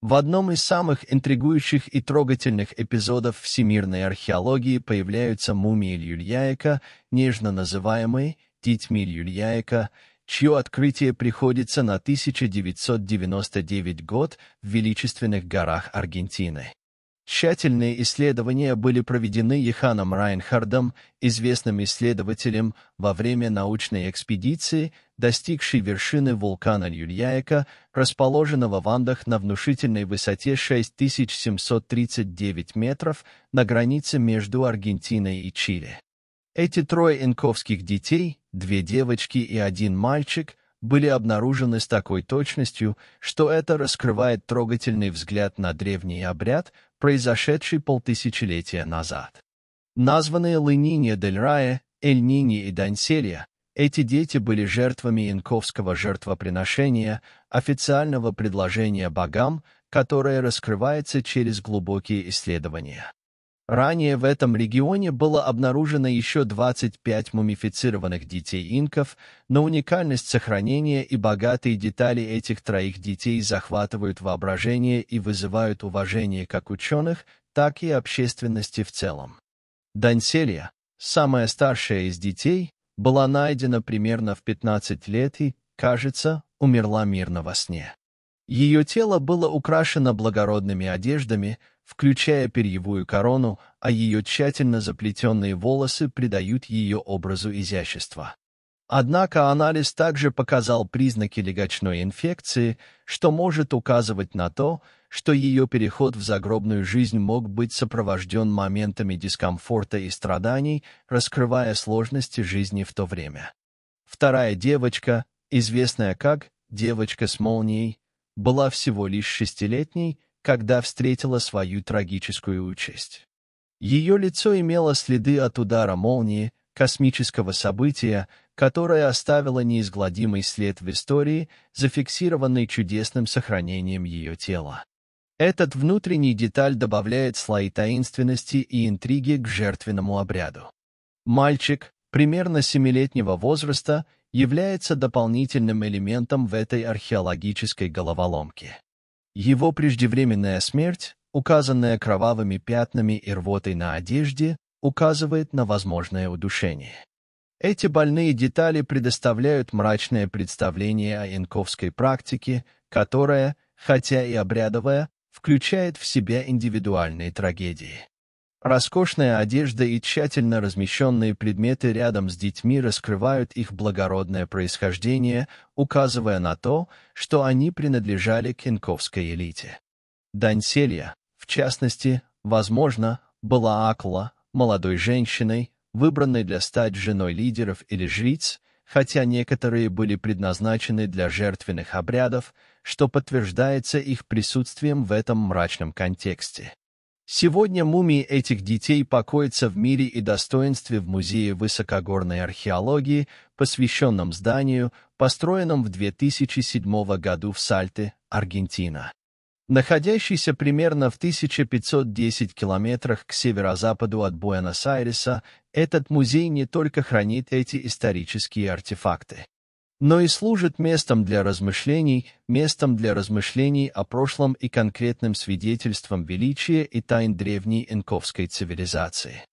В одном из самых интригующих и трогательных эпизодов всемирной археологии появляются мумии Ильяека, нежно называемые «Титьми Ильяека», чье открытие приходится на 1999 год в величественных горах Аргентины. Тщательные исследования были проведены Еханом Райнхардом, известным исследователем во время научной экспедиции, достигшей вершины вулкана Юльяека, расположенного в Андах на внушительной высоте 6739 метров на границе между Аргентиной и Чили. Эти трое инковских детей, две девочки и один мальчик, были обнаружены с такой точностью, что это раскрывает трогательный взгляд на древний обряд – произошедший полтысячелетия назад. Названные Лыниния дель Рае, Эльнини и Дансерия, эти дети были жертвами инковского жертвоприношения, официального предложения богам, которое раскрывается через глубокие исследования. Ранее в этом регионе было обнаружено еще 25 мумифицированных детей инков, но уникальность сохранения и богатые детали этих троих детей захватывают воображение и вызывают уважение как ученых, так и общественности в целом. Данселья, самая старшая из детей, была найдена примерно в 15 лет и, кажется, умерла мирно во сне. Ее тело было украшено благородными одеждами, включая перьевую корону, а ее тщательно заплетенные волосы придают ее образу изящества. Однако анализ также показал признаки легочной инфекции, что может указывать на то, что ее переход в загробную жизнь мог быть сопровожден моментами дискомфорта и страданий, раскрывая сложности жизни в то время. Вторая девочка, известная как «девочка с молнией», была всего лишь шестилетней, когда встретила свою трагическую участь. Ее лицо имело следы от удара молнии, космического события, которое оставило неизгладимый след в истории, зафиксированный чудесным сохранением ее тела. Этот внутренний деталь добавляет слои таинственности и интриги к жертвенному обряду. Мальчик, примерно семилетнего возраста, является дополнительным элементом в этой археологической головоломке. Его преждевременная смерть, указанная кровавыми пятнами и рвотой на одежде, указывает на возможное удушение. Эти больные детали предоставляют мрачное представление о инковской практике, которая, хотя и обрядовая, включает в себя индивидуальные трагедии. Роскошная одежда и тщательно размещенные предметы рядом с детьми раскрывают их благородное происхождение, указывая на то, что они принадлежали кинковской элите. Данселья, в частности, возможно, была Акла, молодой женщиной, выбранной для стать женой лидеров или жриц, хотя некоторые были предназначены для жертвенных обрядов, что подтверждается их присутствием в этом мрачном контексте. Сегодня мумии этих детей покоятся в мире и достоинстве в Музее высокогорной археологии, посвященном зданию, построенном в 2007 году в Сальте, Аргентина. Находящийся примерно в 1510 километрах к северо-западу от Буэнос-Айреса, этот музей не только хранит эти исторические артефакты но и служит местом для размышлений, местом для размышлений о прошлом и конкретным свидетельством величия и тайн древней инковской цивилизации.